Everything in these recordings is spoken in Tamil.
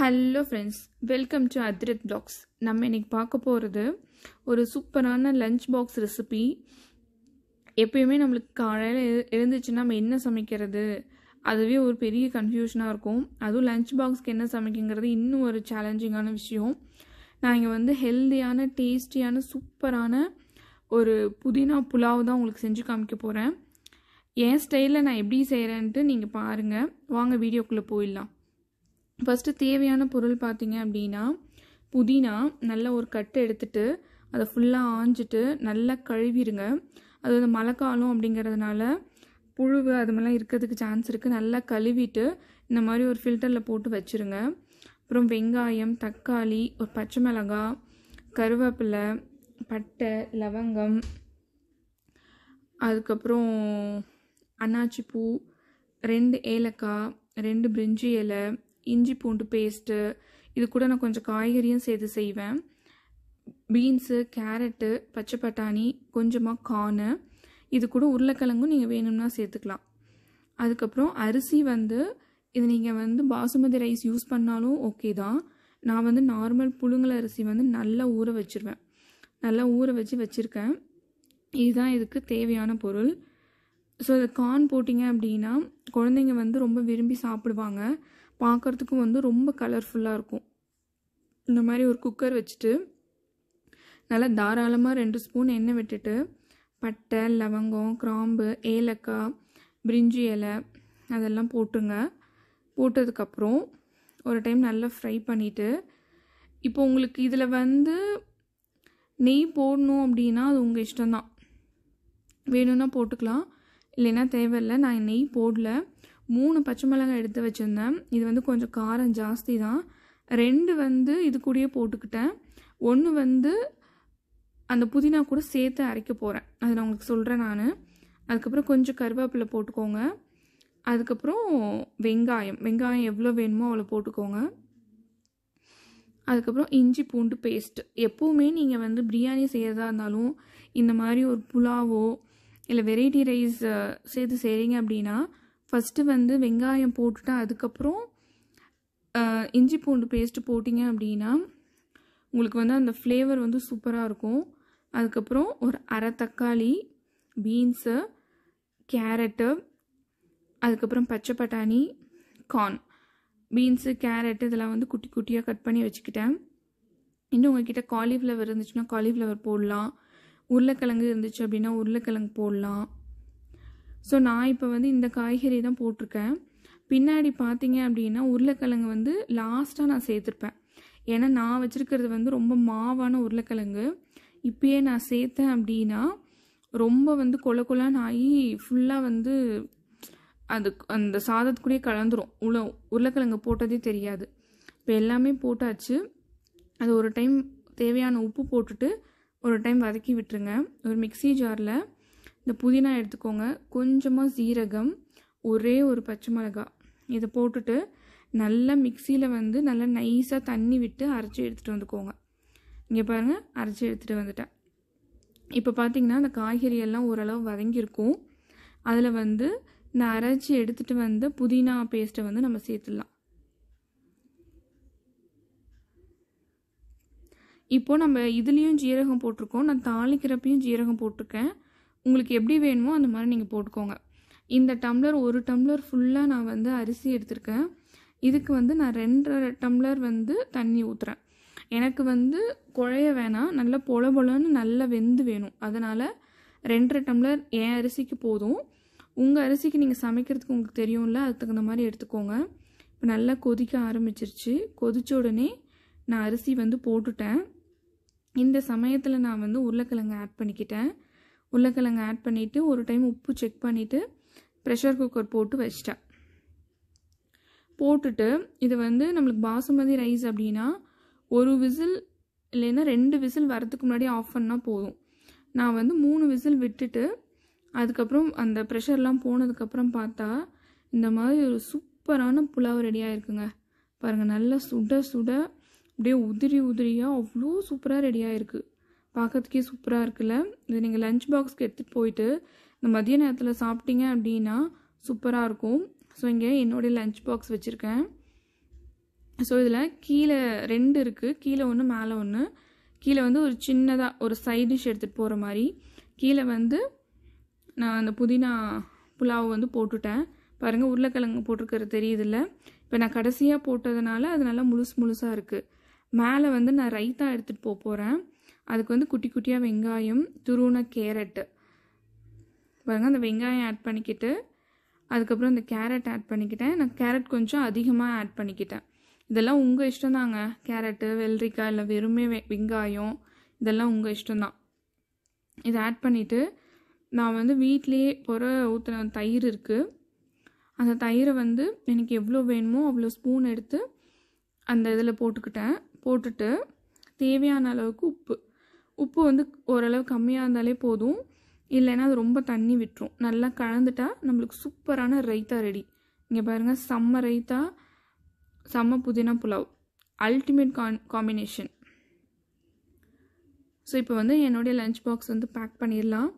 hello friends welcome to Athrath blogs நம்ம இன்றைக்கி பார்க்க போகிறது ஒரு சூப்பரான லஞ்ச் பாக்ஸ் ரெசிபி எப்பயுமே நம்மளுக்கு காலையில் இருந்துச்சுன்னா நம்ம என்ன சமைக்கிறது அதுவே ஒரு பெரிய கன்ஃபியூஷனாக இருக்கும் அதுவும் லஞ்ச் பாக்ஸ்க்கு என்ன சமைக்குங்கிறது இன்னும் ஒரு சேலஞ்சிங்கான விஷயம் நான் இங்கே வந்து ஹெல்த்தியான டேஸ்டியான சூப்பரான ஒரு புதினா புலாவ் தான் உங்களுக்கு செஞ்சு காமிக்க போகிறேன் என் ஸ்டைலில் நான் எப்படி செய்கிறேன்ட்டு நீங்கள் பாருங்கள் வாங்க வீடியோக்குள்ளே போயிடலாம் ஃபஸ்ட்டு தேவையான பொருள் பார்த்தீங்க அப்படின்னா புதினா நல்ல ஒரு கட்டு எடுத்துட்டு அதை ஃபுல்லாக ஆஞ்சிட்டு நல்லா கழுவிடுங்க அது வந்து மழைக்காலம் அப்படிங்கிறதுனால புழுவு அது மாதிரிலாம் இருக்கிறதுக்கு சான்ஸ் இருக்குது நல்லா கழுவிட்டு இந்த மாதிரி ஒரு ஃபில்டரில் போட்டு வச்சுருங்க அப்புறம் வெங்காயம் தக்காளி ஒரு பச்சை மிளகா கருவேப்பிலை பட்டை லவங்கம் அதுக்கப்புறம் அன்னாச்சி பூ ரெண்டு ஏலக்காய் ரெண்டு பிரிஞ்சி இலை இஞ்சி பூண்டு பேஸ்ட்டு இது கூட நான் கொஞ்சம் காய்கறியும் சேர்த்து செய்வேன் பீன்ஸு கேரட்டு பச்சை பட்டாணி கொஞ்சமாக கார்னு இது கூட உருளைக்கிழங்கும் நீங்கள் வேணும்னா சேர்த்துக்கலாம் அதுக்கப்புறம் அரிசி வந்து இது நீங்கள் வந்து பாசுமதி ரைஸ் யூஸ் பண்ணாலும் ஓகே தான் நான் வந்து நார்மல் புழுங்கல் அரிசி வந்து நல்லா ஊற வச்சுருவேன் நல்லா ஊற வச்சு வச்சுருக்கேன் இதுதான் இதுக்கு தேவையான பொருள் ஸோ இது கான் போட்டிங்க அப்படின்னா குழந்தைங்க வந்து ரொம்ப விரும்பி சாப்பிடுவாங்க பார்க்குறதுக்கும் வந்து ரொம்ப கலர்ஃபுல்லாக இருக்கும் இந்த மாதிரி ஒரு குக்கர் வச்சுட்டு நல்லா தாராளமாக ரெண்டு ஸ்பூன் எண்ணெய் விட்டுட்டு பட்டை லவங்கம் கிராம்பு ஏலக்காய் பிரிஞ்சி இலை அதெல்லாம் போட்டுங்க போட்டதுக்கப்புறம் ஒரு டைம் நல்லா ஃப்ரை பண்ணிவிட்டு இப்போ உங்களுக்கு இதில் வந்து நெய் போடணும் அப்படின்னா அது உங்கள் இஷ்டம்தான் வேணும்னா போட்டுக்கலாம் இல்லைன்னா தேவையில்லை நான் நெய் போடல மூணு பச்சை மிளகாய் எடுத்து வச்சுருந்தேன் இது வந்து கொஞ்சம் காரம் ஜாஸ்தி தான் ரெண்டு வந்து இது கூடயே போட்டுக்கிட்டேன் ஒன்று வந்து அந்த புதினா கூட சேர்த்து அரைக்க போகிறேன் அது நான் உங்களுக்கு சொல்கிறேன் நான் அதுக்கப்புறம் கொஞ்சம் கருவேப்பிலை போட்டுக்கோங்க அதுக்கப்புறம் வெங்காயம் வெங்காயம் எவ்வளோ வேணுமோ அவ்வளோ போட்டுக்கோங்க அதுக்கப்புறம் இஞ்சி பூண்டு பேஸ்ட்டு எப்போவுமே நீங்கள் வந்து பிரியாணி செய்கிறதா இருந்தாலும் இந்த மாதிரி ஒரு புலாவோ இல்லை வெரைட்டி ரைஸ் சேர்த்து செய்கிறீங்க அப்படின்னா ஃபஸ்ட்டு வந்து வெங்காயம் போட்டுட்டு அதுக்கப்புறம் இஞ்சி பூண்டு பேஸ்ட்டு போட்டிங்க அப்படின்னா உங்களுக்கு வந்து அந்த ஃப்ளேவர் வந்து சூப்பராக இருக்கும் அதுக்கப்புறம் ஒரு அரை தக்காளி பீன்ஸு கேரட்டு அதுக்கப்புறம் பச்சை பட்டாணி கார்ன் பீன்ஸு கேரட்டு இதெல்லாம் வந்து குட்டி குட்டியாக கட் பண்ணி வச்சுக்கிட்டேன் இன்னும் உங்ககிட்ட காலிஃப்ளவர் இருந்துச்சுன்னா காலிஃப்ளவர் போடலாம் உருளைக்கிழங்கு இருந்துச்சு அப்படின்னா உருளைக்கிழங்கு போடலாம் ஸோ நான் இப்போ வந்து இந்த காய்கறி தான் போட்டிருக்கேன் பின்னாடி பார்த்தீங்க அப்படின்னா உருளைக்கிழங்கு வந்து லாஸ்ட்டாக நான் சேர்த்துருப்பேன் ஏன்னா நான் வச்சுருக்கிறது வந்து ரொம்ப மாவான உருளைக்கிழங்கு இப்பயே நான் சேர்த்தேன் அப்படின்னா ரொம்ப வந்து கொல கொலான்னு ஆகி ஃபுல்லாக வந்து அது அந்த சாதத்துக்குள்ளேயே கலந்துரும் உள்ள உருளைக்கிழங்கு போட்டதே தெரியாது இப்போ எல்லாமே போட்டாச்சு அது ஒரு டைம் தேவையான உப்பு போட்டுட்டு ஒரு டைம் வதக்கி விட்டுருங்க ஒரு மிக்சி ஜாரில் இந்த புதினா எடுத்துக்கோங்க கொஞ்சமாக சீரகம் ஒரே ஒரு பச்சை மிளகாய் இதை போட்டுட்டு நல்லா மிக்சியில் வந்து நல்லா நைஸாக தண்ணி விட்டு அரைச்சி எடுத்துகிட்டு வந்துக்கோங்க இங்கே பாருங்கள் அரைச்சி எடுத்துகிட்டு வந்துட்டேன் இப்போ பார்த்திங்கன்னா அந்த காய்கறி எல்லாம் ஓரளவு வதங்கியிருக்கும் அதில் வந்து இந்த அரைச்சி எடுத்துகிட்டு வந்து புதினா பேஸ்ட்டை வந்து நம்ம சேர்த்துடலாம் இப்போது நம்ம இதுலேயும் ஜீரகம் போட்டிருக்கோம் நான் தாளிக்கிறப்பையும் ஜீரகம் போட்டிருக்கேன் உங்களுக்கு எப்படி வேணுமோ அந்த மாதிரி நீங்கள் போட்டுக்கோங்க இந்த டம்ளர் ஒரு டம்ளர் ஃபுல்லாக நான் வந்து அரிசி எடுத்திருக்கேன் இதுக்கு வந்து நான் ரெண்டரை டம்ளர் வந்து தண்ணி ஊற்றுறேன் எனக்கு வந்து குழைய வேணாம் நல்லா பொல பொலன்னு நல்லா வெந்து வேணும் அதனால் ரெண்டரை டம்ளர் என் அரிசிக்கு போதும் உங்கள் அரிசிக்கு நீங்கள் சமைக்கிறதுக்கு உங்களுக்கு தெரியும்ல அதுக்கு தகுந்த மாதிரி எடுத்துக்கோங்க இப்போ நல்லா கொதிக்க ஆரம்பிச்சிருச்சு கொதித்த உடனே நான் அரிசி வந்து போட்டுட்டேன் இந்த சமயத்தில் நான் வந்து உருளைக்கிழங்கு ஆட் பண்ணிக்கிட்டேன் உருளைக்கிழங்கு ஆட் பண்ணிவிட்டு ஒரு டைம் உப்பு செக் பண்ணிவிட்டு ப்ரெஷர் குக்கர் போட்டு வச்சிட்டேன் போட்டுட்டு இது வந்து நம்மளுக்கு பாசுமதி ரைஸ் அப்படின்னா ஒரு விசில் இல்லைன்னா ரெண்டு விசில் வரதுக்கு முன்னாடி ஆஃப் பண்ணால் போதும் நான் வந்து மூணு விசில் விட்டுட்டு அதுக்கப்புறம் அந்த ப்ரெஷர்லாம் போனதுக்கப்புறம் பார்த்தா இந்த மாதிரி ஒரு சூப்பரான புலாவ் ரெடியாக இருக்குங்க பாருங்கள் நல்லா சுட சுட அப்படியே உதிரி உதிரியாக அவ்வளோ சூப்பராக ரெடியாக இருக்குது பார்க்கறதுக்கே சூப்பராக இருக்குல்ல இது நீங்கள் லஞ்ச் பாக்ஸ்க்கு எடுத்துகிட்டு போயிட்டு இந்த மதிய நேரத்தில் சாப்பிட்டீங்க அப்படின்னா சூப்பராக இருக்கும் ஸோ இங்கே என்னுடைய லஞ்ச் பாக்ஸ் வச்சுருக்கேன் ஸோ இதில் கீழே ரெண்டு இருக்குது கீழே ஒன்று மேலே ஒன்று கீழே வந்து ஒரு சின்னதாக ஒரு சைட் டிஷ் எடுத்துகிட்டு போகிற மாதிரி கீழே வந்து நான் அந்த புதினா புலாவை வந்து போட்டுட்டேன் பாருங்கள் உருளைக்கிழங்கு போட்டிருக்கிறது தெரியுதில்ல இப்போ நான் கடைசியாக போட்டதுனால அது நல்லா முழுசு முழுசாக இருக்குது மேலே வந்து நான் ரைத்தாக எடுத்துகிட்டு போக போகிறேன் அதுக்கு வந்து குட்டி குட்டியாக வெங்காயம் துருவன கேரட்டு பாருங்கள் அந்த வெங்காயம் ஆட் பண்ணிக்கிட்டு அதுக்கப்புறம் இந்த கேரட் ஆட் பண்ணிக்கிட்டேன் நான் கேரட் கொஞ்சம் அதிகமாக ஆட் பண்ணிக்கிட்டேன் இதெல்லாம் உங்கள் இஷ்டம் தாங்க கேரட்டு வெள்ளரிக்காய் இல்லை வெறுமே வெ வெங்காயம் இதெல்லாம் உங்கள் இஷ்டம்தான் இதை ஆட் பண்ணிவிட்டு நான் வந்து வீட்லேயே பொற ஊற்றுன தயிர் இருக்குது அந்த தயிரை வந்து எனக்கு எவ்வளோ வேணுமோ அவ்வளோ ஸ்பூன் எடுத்து அந்த இதில் போட்டுக்கிட்டேன் போட்டுட்டு தேவையான அளவுக்கு உப்பு உப்பு வந்து ஓரளவு கம்மியாக இருந்தாலே போதும் இல்லைன்னா அது ரொம்ப தண்ணி விட்டுரும் நல்லா கலந்துட்டா நம்மளுக்கு சூப்பரான ரைத்தா ரெடி இங்கே பாருங்கள் செம்ம ரைத்தா செம்ம புதினா புலாவ் அல்டிமேட் கான் காம்பினேஷன் ஸோ இப்போ வந்து என்னுடைய லஞ்ச் பாக்ஸ் வந்து பேக் பண்ணிடலாம்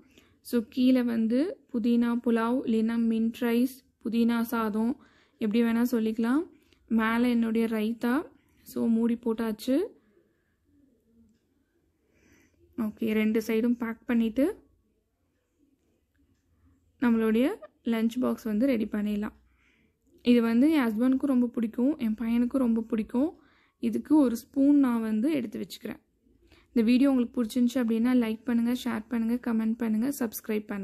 ஸோ கீழே வந்து புதினா புலாவ் இல்லைன்னா மின்ட் ரைஸ் புதினா சாதம் எப்படி வேணால் சொல்லிக்கலாம் மேலே என்னுடைய ரைத்தா ஸோ மூடி போட்டாச்சு ஓகே ரெண்டு சைடும் பேக் பண்ணிவிட்டு நம்மளுடைய லஞ்ச் பாக்ஸ் வந்து ரெடி பண்ணிடலாம் இது வந்து என் ஹஸ்பண்டுக்கும் ரொம்ப பிடிக்கும் என் பையனுக்கும் ரொம்ப பிடிக்கும் இதுக்கு ஒரு ஸ்பூன் நான் வந்து எடுத்து வச்சுக்கிறேன் இந்த வீடியோ உங்களுக்கு பிடிச்சிருந்துச்சி அப்படின்னா லைக் பண்ணுங்கள் ஷேர் பண்ணுங்கள் கமெண்ட் பண்ணுங்கள் சப்ஸ்கிரைப் பண்ணுங்கள்